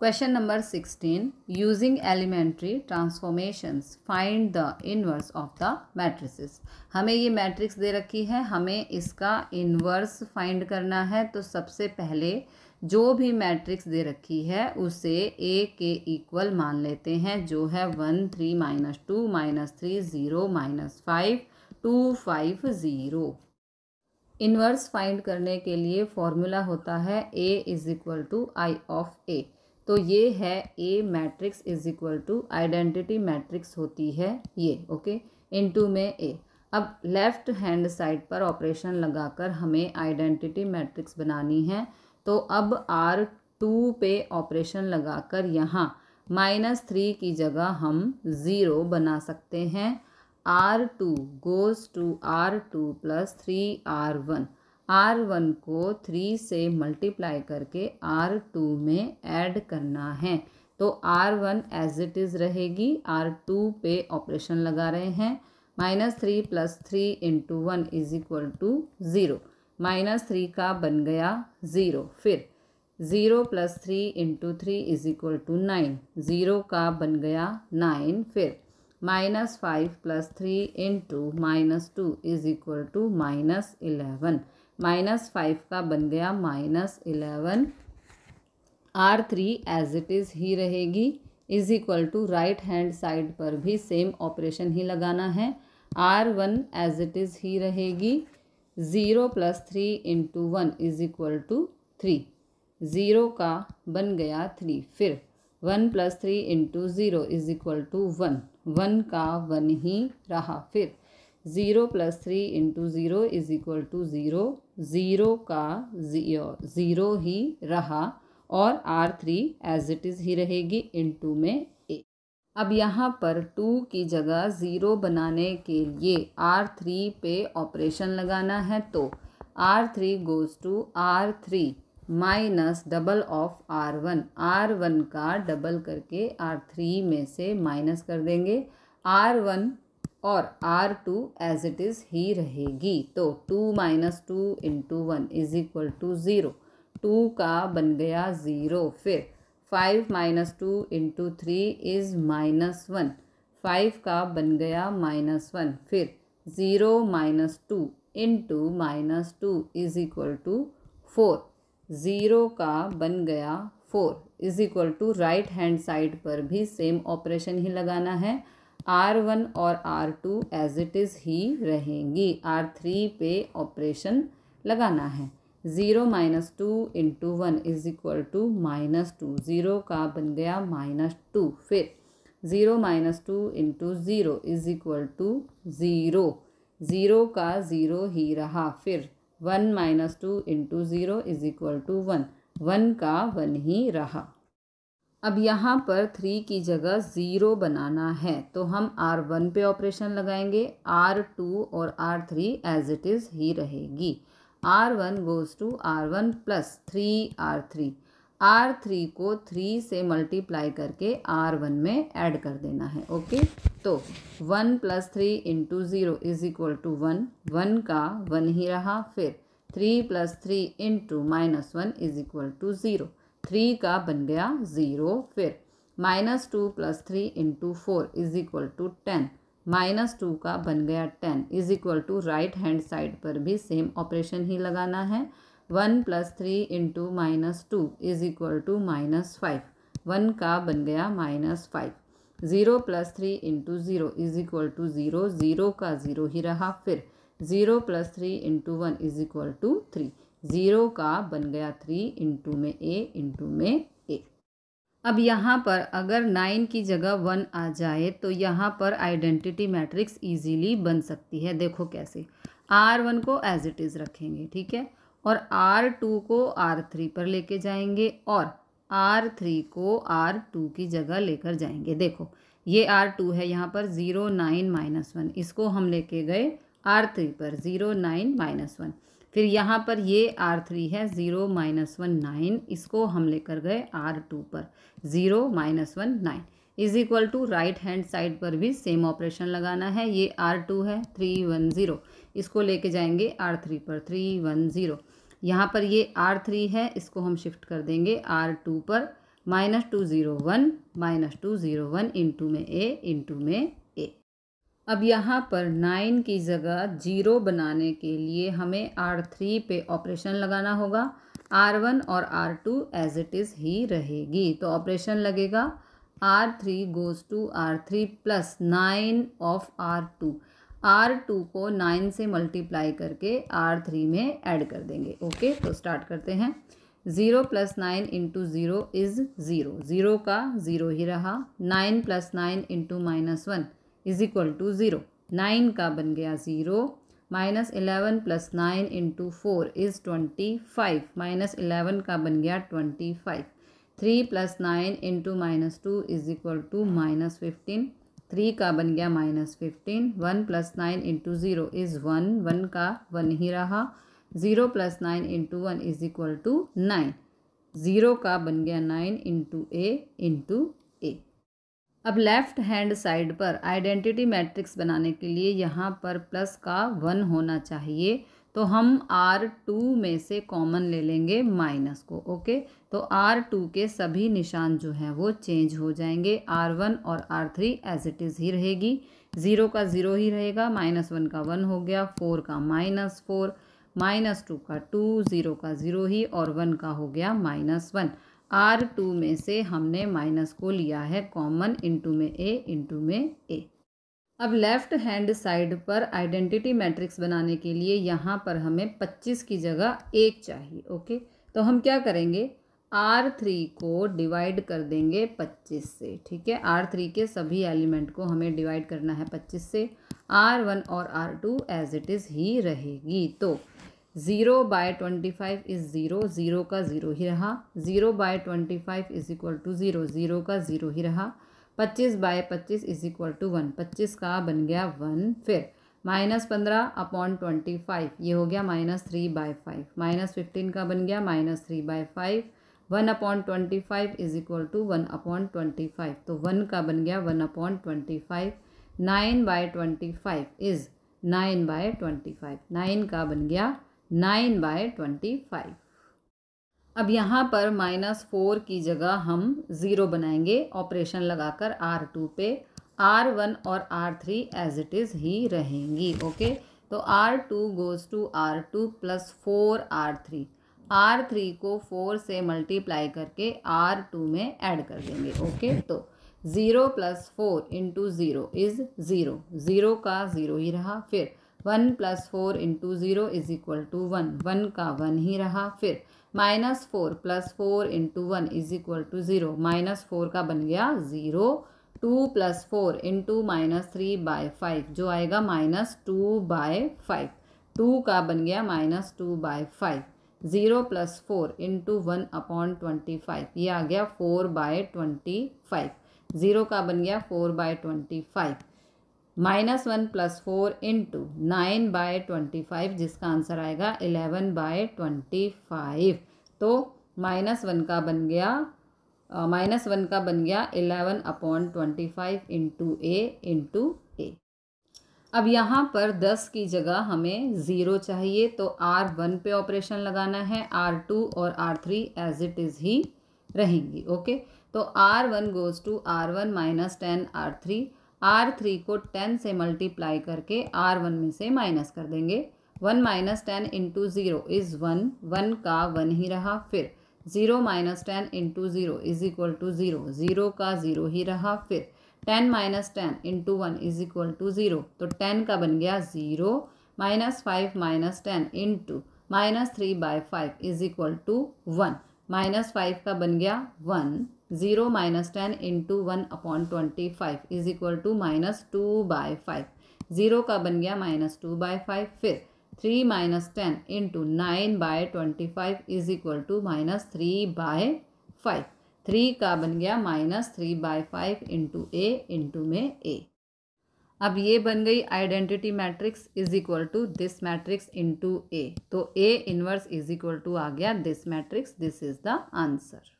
question number sixteen using elementary transformations find the inverse of the matrices हमें ये matrix दे रखी है हमें इसका इनवर्स फाइंड करना है तो सबसे पहले जो भी मैट्रिक्स दे रखी है उसे ए के इक्वल मान लेते हैं जो है one three minus two minus three zero minus five two five zero inverse find करने के लिए फॉर्मूला होता है A is equal to I of A तो ये है A matrix is equal to identity matrix होती है ये ओके इनटू में ए अब लेफ़्ट हैंड साइड पर ऑपरेशन लगाकर हमें आइडेंटिटी मैट्रिक्स बनानी है तो अब आर टू पे ऑपरेशन लगाकर यहाँ माइनस थ्री की जगह हम ज़ीरो बना सकते हैं R two goes to R two plus three R one R one को थ्री से मल्टीप्लाई करके आर टू में ऐड करना है तो R one as it is रहेगी आर टू पे ऑपरेशन लगा रहे हैं minus three plus three into one is equal to zero minus three का बन गया ज़ीरो फिर zero plus three into three is equal to nine zero का बन गया नाइन फिर minus five plus three into minus two is equal to minus eleven minus five का बन गया minus eleven R three as it is ही रहेगी is equal to right hand side पर भी सेम ऑपरेशन ही लगाना है R one as it is ही रहेगी zero plus three into one is equal to three zero का बन गया थ्री फिर one plus three into zero is equal to one one का वन ही रहा फिर zero plus three into zero is equal to zero zero का zero ही रहा और R three as it is ही रहेगी इन टू में ए अब यहाँ पर टू की जगह ज़ीरो बनाने के लिए आर थ्री पे ऑपरेशन लगाना है तो R three goes to R three minus double of R one R one का डबल करके आर थ्री में से माइनस कर देंगे आर वन और R two as it is ही रहेगी तो two minus two into one is equal to zero two का बन गया ज़ीरो फिर five minus two into three is minus one five का बन गया माइनस वन फिर zero minus two into minus two is equal to four zero का बन गया four is equal to right hand side पर भी सेम ऑपरेशन ही लगाना है आर वन और R two as it is ही रहेंगी आर थ्री पे ऑपरेशन लगाना है zero minus two into one is equal to minus two zero का बन गया माइनस टू फिर zero minus two into zero is equal to zero zero का ज़ीरो ही रहा फिर one minus two into zero is equal to one one का one ही रहा अब यहाँ पर थ्री की जगह ज़ीरो बनाना है तो हम आर वन पे ऑपरेशन लगाएंगे आर टू और R three as it is ही रहेगी R one goes to R one plus three R three R three को थ्री से मल्टीप्लाई करके आर वन में ऐड कर देना है ओके तो one plus three into zero is equal to one one का वन ही रहा फिर three plus three into minus one is equal to zero three का बन गया ज़ीरो फिर minus two plus three into four is equal to ten minus two का बन गया ten is equal to right hand side पर भी same operation ही लगाना है one plus three into minus two is equal to minus five one का बन गया minus five zero plus three into zero is equal to zero zero का zero ही रहा फिर zero plus three into one is equal to three zero का बन गया थ्री इंटू में ए इंटू में ए अब यहाँ पर अगर नाइन की जगह वन आ जाए तो यहाँ पर आइडेंटिटी मैट्रिक्स इजीली बन सकती है देखो कैसे आर वन को एज इट इज़ रखेंगे ठीक है और आर टू को आर थ्री पर लेके जाएंगे और आर थ्री को आर टू की जगह लेकर जाएंगे देखो ये आर टू है यहाँ पर ज़ीरो नाइन माइनस वन इसको हम लेके गए आर थ्री पर ज़ीरो नाइन माइनस वन फिर यहाँ पर ये आर थ्री है ज़ीरो माइनस वन नाइन इसको हम लेकर गए आर टू पर zero minus one nine is equal to right hand side पर भी सेम ऑपरेशन लगाना है ये आर टू है थ्री वन ज़ीरो इसको लेके जाएंगे आर थ्री पर थ्री वन ज़ीरो यहाँ पर ये आर थ्री है इसको हम शिफ्ट कर देंगे आर टू पर minus two zero one minus two zero one into में ए इंटू में अब यहाँ पर नाइन की जगह ज़ीरो बनाने के लिए हमें आर थ्री पे ऑपरेशन लगाना होगा आर वन और R two as it is ही रहेगी तो ऑपरेशन लगेगा R three goes to R three plus nine of R two R two को नाइन से मल्टीप्लाई करके आर थ्री में ऐड कर देंगे ओके तो स्टार्ट करते हैं zero plus nine into zero is zero zero का ज़ीरो ही रहा nine plus nine into minus one is equal to zero nine का बन गया zero minus eleven plus nine into four is twenty five minus eleven का बन गया twenty five three plus nine into minus two is equal to minus fifteen three का बन गया minus fifteen one plus nine into zero is one one का one ही रहा zero plus nine into one is equal to nine zero का बन गया nine into A into अब लेफ़्ट हैंड साइड पर आइडेंटिटी मैट्रिक्स बनाने के लिए यहाँ पर प्लस का वन होना चाहिए तो हम आर टू में से कॉमन ले लेंगे माइनस को ओके तो आर टू के सभी निशान जो हैं वो चेंज हो जाएंगे आर वन और R three as it is ही रहेगी ज़ीरो का ज़ीरो ही रहेगा माइनस वन का वन हो गया फोर का माइनस फोर माइनस टू का टू ज़ीरो का ज़ीरो ही और वन का हो गया माइनस वन आर टू में से हमने माइनस को लिया है कॉमन इंटू में ए इंटू में ए अब लेफ्ट हैंड साइड पर आइडेंटिटी मैट्रिक्स बनाने के लिए यहाँ पर हमें पच्चीस की जगह एक चाहिए ओके तो हम क्या करेंगे आर थ्री को डिवाइड कर देंगे पच्चीस से ठीक है आर थ्री के सभी एलिमेंट को हमें डिवाइड करना है पच्चीस से आर वन और R two as it is ही रहेगी तो zero by twenty five is zero zero का ज़ीरो ही रहा zero by twenty five is equal to zero zero का ज़ीरो ही रहा पच्चीस बाय पच्चीस इज़ इक्वल टू वन पच्चीस का बन गया वन फिर माइनस पंद्रह अपॉन ट्वेंटी फाइव ये हो गया minus three by five minus fifteen का बन गया minus three by five one upon twenty five is equal to one upon twenty five तो वन का बन गया one upon twenty five nine by twenty five is nine by twenty five nine का बन गया नाइन बाय ट्वेंटी फाइव अब यहाँ पर माइनस फोर की जगह हम ज़ीरो बनाएंगे ऑपरेशन लगाकर आर टू पे आर वन और R three as it is ही रहेंगी ओके तो R two goes to R two plus four R three R three को फोर से मल्टीप्लाई करके आर टू में ऐड कर देंगे ओके तो zero plus four into zero is zero zero का ज़ीरो ही रहा फिर one plus four into zero is equal to one one का वन ही रहा फिर minus four plus four into one is equal to zero minus four का बन गया zero two plus four into minus three by five जो आएगा minus two by five two का बन गया minus two by five zero plus four into one upon twenty five ये आ गया four by twenty five zero का बन गया four by twenty five minus one plus four into nine by twenty five जिसका आंसर आएगा eleven by twenty five तो minus one का बन गया माइनस वन का बन गया eleven upon twenty five into A into A अब यहाँ पर दस की जगह हमें ज़ीरो चाहिए तो आर वन पे ऑपरेशन लगाना है आर टू और R three as it is ही रहेंगी ओके तो R one goes to R one minus ten R three R three को टेन से मल्टीप्लाई करके आर वन में से माइनस कर देंगे one minus ten into zero is one one का वन ही रहा फिर zero minus ten into zero is equal to zero zero का ज़ीरो ही रहा फिर ten minus ten into one is equal to zero तो टेन का बन गया zero minus five minus ten into minus three by five is equal to one minus five का बन गया one zero minus ten into one upon twenty five is equal to minus two by five zero का बन गया minus two by five फिर three minus ten into nine by twenty five is equal to minus three by five three का बन गया minus three by five into A into में A अब ये बन गई identity matrix is equal to this matrix into A तो A inverse is equal to आ गया this matrix this is the answer